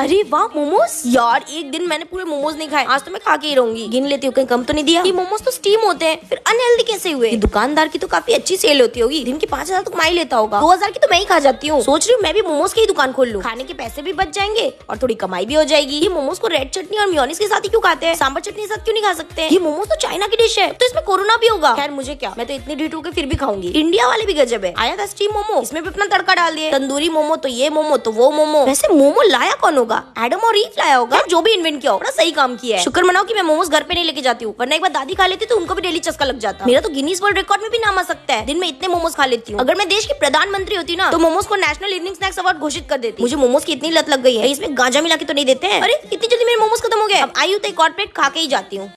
अरे वाह मोमोज यार एक दिन मैंने पूरे मोमोज नहीं खाए आज तो मैं खा के ही रहूंगी गिन लेती हूँ कहीं कम तो नहीं दिया ये मोमोज तो स्टीम होते हैं फिर अनहेल्दी कैसे हुए दुकानदार की तो काफी अच्छी सेल होती होगी दिन की पांच हजार तो कमाई लेता होगा दो हजार की तो मैं ही खा जाती हूँ सोच रही हूँ मैं भी मोमोज की ही दुकान खोल लूँ खाने के पैसे भी बच जाएंगे और थोड़ी कमाई भी हो जाएगी ये मोमोज को रेड चटनी और म्योनिस के साथ ही क्यों खाते हैं सांबर चटनी के साथ क्यों नहीं खा सकते ये मोमोज तो चाइना की डिश है तो इसमें कोरोना भी होगा खैर मुझे क्या मैं तो इतनी ढीट होकर फिर भी खाऊंगी इंडिया वाले भी गजब है आया था स्टीम मोमो इसमें भी अपना तड़का डाल दिए तंदूरी मोमो तो ये मोमो तो वो मोमो वैसे मोमो लाया कौन होगा होगा एडम और रीफ लाया होगा जो भी इन्वेंट किया होगा सही काम किया है शुक्र मनाओ कि मैं मोमोज घर पे नहीं लेके जाती हूँ वरना एक बार दादी खा लेती तो उनको भी डेली चस्का लग जाता मेरा तो गिनीस वर्ल्ड रिकॉर्ड में भी नाम आ सकता है दिन में इतने मोमोज खा लेती हूँ अगर मैं देश की प्रधानमंत्री होती ना तो मोमोज को नेशनल इवनिंग स्नैक्स अवार्ड घोषित कर देती मुझे मोमोज की इतनी लत लग गई है इसमें गांजा मिला के तो नहीं देते हैं अरे इतनी जल्दी मेरे मोमोज खत्म हो गए अब आई हूँ तो एक और प्लेट खा के ही जाती हूँ